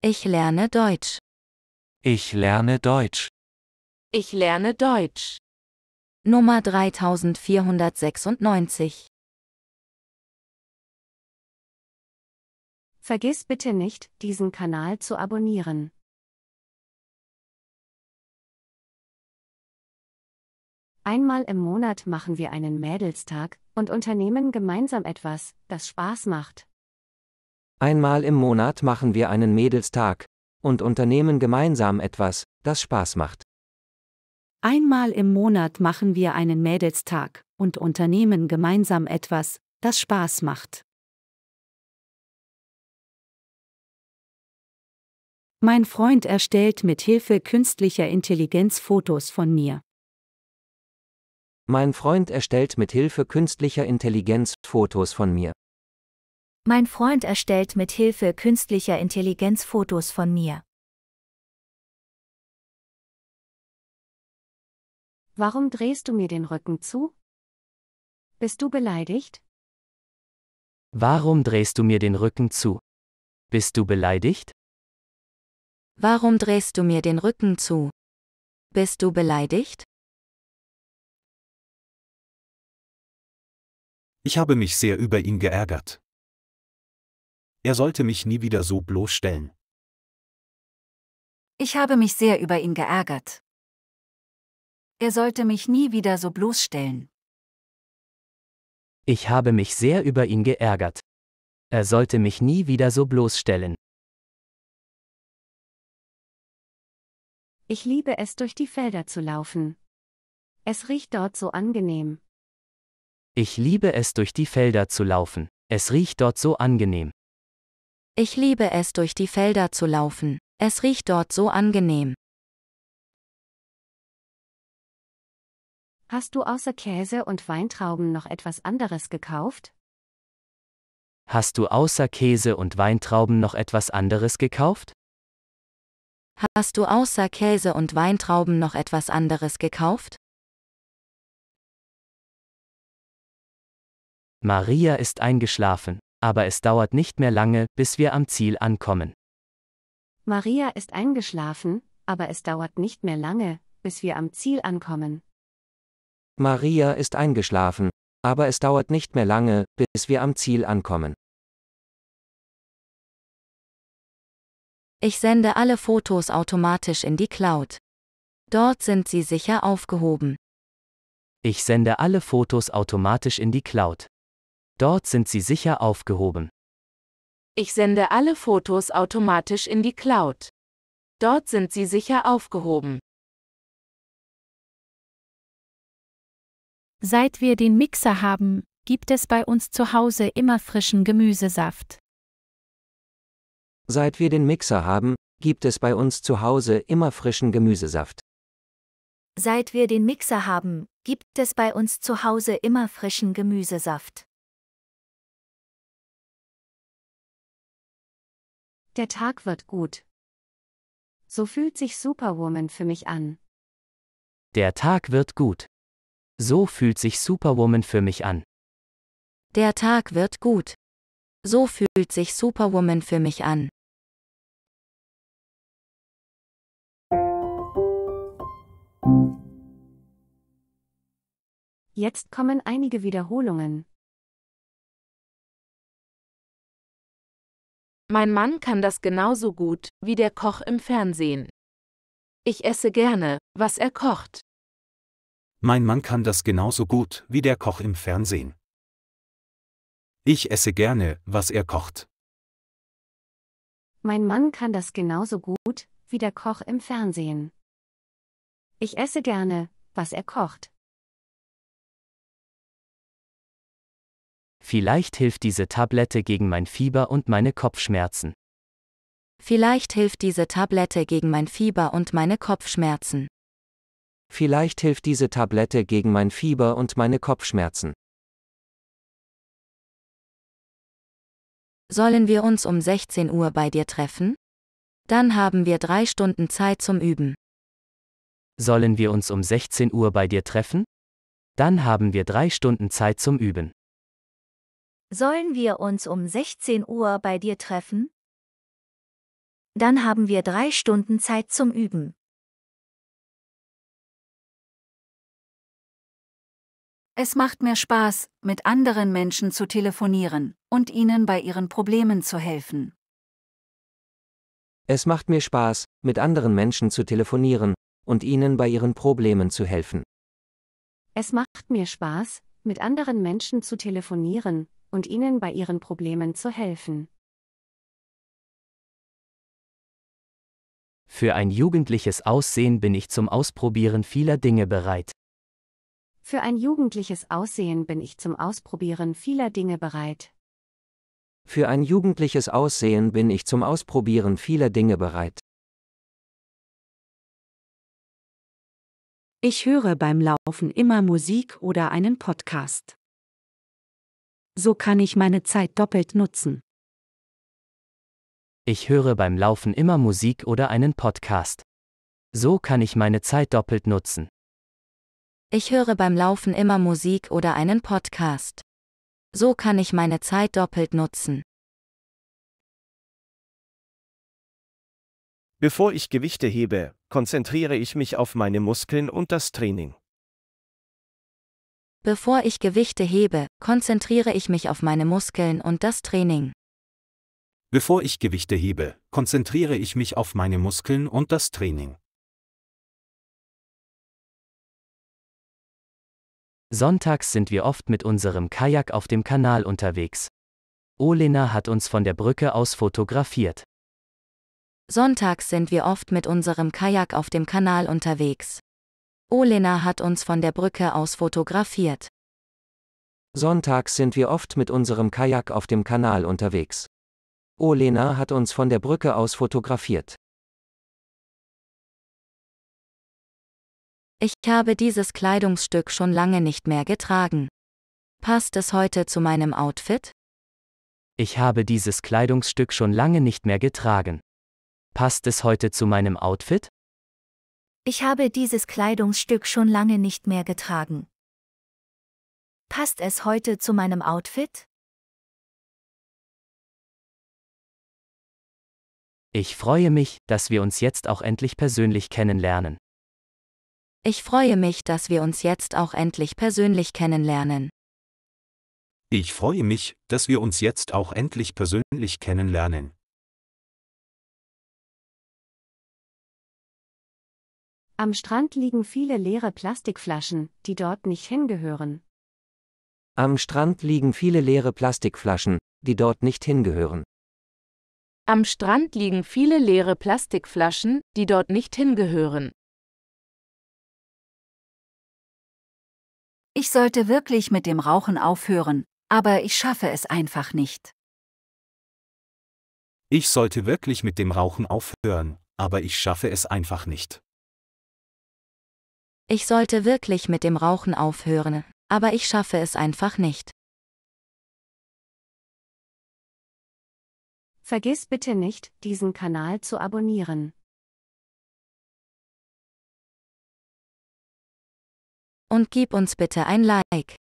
Ich lerne Deutsch. Ich lerne Deutsch. Ich lerne Deutsch. Nummer 3496. Vergiss bitte nicht, diesen Kanal zu abonnieren. Einmal im Monat machen wir einen Mädelstag und unternehmen gemeinsam etwas, das Spaß macht. Einmal im Monat machen wir einen Mädelstag und unternehmen gemeinsam etwas, das Spaß macht. Einmal im Monat machen wir einen Mädelstag und unternehmen gemeinsam etwas, das Spaß macht. Mein Freund erstellt mit Hilfe künstlicher Intelligenz Fotos von mir. Mein Freund erstellt mit Hilfe künstlicher Intelligenz Fotos von mir. Mein Freund erstellt mit Hilfe künstlicher Intelligenz Fotos von mir. Warum drehst du mir den Rücken zu? Bist du beleidigt? Warum drehst du mir den Rücken zu? Bist du beleidigt? Warum drehst du mir den Rücken zu? Bist du beleidigt? Ich habe mich sehr über ihn geärgert er sollte mich nie wieder so bloßstellen. Ich habe mich sehr über ihn geärgert. Er sollte mich nie wieder so bloßstellen. Ich habe mich sehr über ihn geärgert. Er sollte mich nie wieder so bloßstellen. Ich liebe es, durch die Felder zu laufen. Es riecht dort so angenehm. Ich liebe es, durch die Felder zu laufen. Es riecht dort so angenehm. Ich liebe es, durch die Felder zu laufen. Es riecht dort so angenehm. Hast du außer Käse und Weintrauben noch etwas anderes gekauft? Hast du außer Käse und Weintrauben noch etwas anderes gekauft? Hast du außer Käse und Weintrauben noch etwas anderes gekauft? Maria ist eingeschlafen aber es dauert nicht mehr lange, bis wir am Ziel ankommen. Maria ist eingeschlafen, aber es dauert nicht mehr lange, bis wir am Ziel ankommen. Maria ist eingeschlafen, aber es dauert nicht mehr lange, bis wir am Ziel ankommen. Ich sende alle Fotos automatisch in die Cloud. Dort sind sie sicher aufgehoben. Ich sende alle Fotos automatisch in die Cloud. Dort sind Sie sicher aufgehoben. Ich sende alle Fotos automatisch in die Cloud. Dort sind Sie sicher aufgehoben. Seit wir den Mixer haben, gibt es bei uns zu Hause immer frischen Gemüsesaft. Seit wir den Mixer haben, gibt es bei uns zu Hause immer frischen Gemüsesaft. Seit wir den Mixer haben, gibt es bei uns zu Hause immer frischen Gemüsesaft. Der Tag wird gut. So fühlt sich Superwoman für mich an. Der Tag wird gut. So fühlt sich Superwoman für mich an. Der Tag wird gut. So fühlt sich Superwoman für mich an. Jetzt kommen einige Wiederholungen. Mein Mann kann das genauso gut wie der Koch im Fernsehen. Ich esse gerne, was er kocht. Mein Mann kann das genauso gut wie der Koch im Fernsehen. Ich esse gerne, was er kocht. Mein Mann kann das genauso gut wie der Koch im Fernsehen. Ich esse gerne, was er kocht. Vielleicht hilft diese Tablette gegen mein Fieber und meine Kopfschmerzen. Vielleicht hilft diese Tablette gegen mein Fieber und meine Kopfschmerzen. Vielleicht hilft diese Tablette gegen mein Fieber und meine Kopfschmerzen. Sollen wir uns um 16 Uhr bei dir treffen? Dann haben wir drei Stunden Zeit zum Üben. Sollen wir uns um 16 Uhr bei dir treffen? Dann haben wir drei Stunden Zeit zum Üben. Sollen wir uns um 16 Uhr bei dir treffen? Dann haben wir drei Stunden Zeit zum Üben. Es macht mir Spaß, mit anderen Menschen zu telefonieren und ihnen bei ihren Problemen zu helfen. Es macht mir Spaß, mit anderen Menschen zu telefonieren und ihnen bei ihren Problemen zu helfen. Es macht mir Spaß, mit anderen Menschen zu telefonieren und ihnen bei ihren Problemen zu helfen. Für ein jugendliches Aussehen bin ich zum Ausprobieren vieler Dinge bereit. Für ein jugendliches Aussehen bin ich zum Ausprobieren vieler Dinge bereit. Für ein jugendliches Aussehen bin ich zum Ausprobieren vieler Dinge bereit. Ich höre beim Laufen immer Musik oder einen Podcast so kann ich meine Zeit doppelt nutzen. Ich höre beim Laufen immer Musik oder einen Podcast. So kann ich meine Zeit doppelt nutzen. Ich höre beim Laufen immer Musik oder einen Podcast. So kann ich meine Zeit doppelt nutzen. Bevor ich Gewichte hebe, konzentriere ich mich auf meine Muskeln und das Training. Bevor ich Gewichte hebe, konzentriere ich mich auf meine Muskeln und das Training. Bevor ich Gewichte hebe, konzentriere ich mich auf meine Muskeln und das Training. Sonntags sind wir oft mit unserem Kajak auf dem Kanal unterwegs. Olena hat uns von der Brücke aus fotografiert. Sonntags sind wir oft mit unserem Kajak auf dem Kanal unterwegs. Olena hat uns von der Brücke aus fotografiert. Sonntags sind wir oft mit unserem Kajak auf dem Kanal unterwegs. Olena hat uns von der Brücke aus fotografiert. Ich habe dieses Kleidungsstück schon lange nicht mehr getragen. Passt es heute zu meinem Outfit? Ich habe dieses Kleidungsstück schon lange nicht mehr getragen. Passt es heute zu meinem Outfit? Ich habe dieses Kleidungsstück schon lange nicht mehr getragen. Passt es heute zu meinem Outfit? Ich freue mich, dass wir uns jetzt auch endlich persönlich kennenlernen. Ich freue mich, dass wir uns jetzt auch endlich persönlich kennenlernen. Ich freue mich, dass wir uns jetzt auch endlich persönlich kennenlernen. Am Strand liegen viele leere Plastikflaschen, die dort nicht hingehören. Am Strand liegen viele leere Plastikflaschen, die dort nicht hingehören. Am Strand liegen viele leere Plastikflaschen, die dort nicht hingehören. Ich sollte wirklich mit dem Rauchen aufhören, aber ich schaffe es einfach nicht. Ich sollte wirklich mit dem Rauchen aufhören, aber ich schaffe es einfach nicht. Ich sollte wirklich mit dem Rauchen aufhören, aber ich schaffe es einfach nicht. Vergiss bitte nicht, diesen Kanal zu abonnieren. Und gib uns bitte ein Like.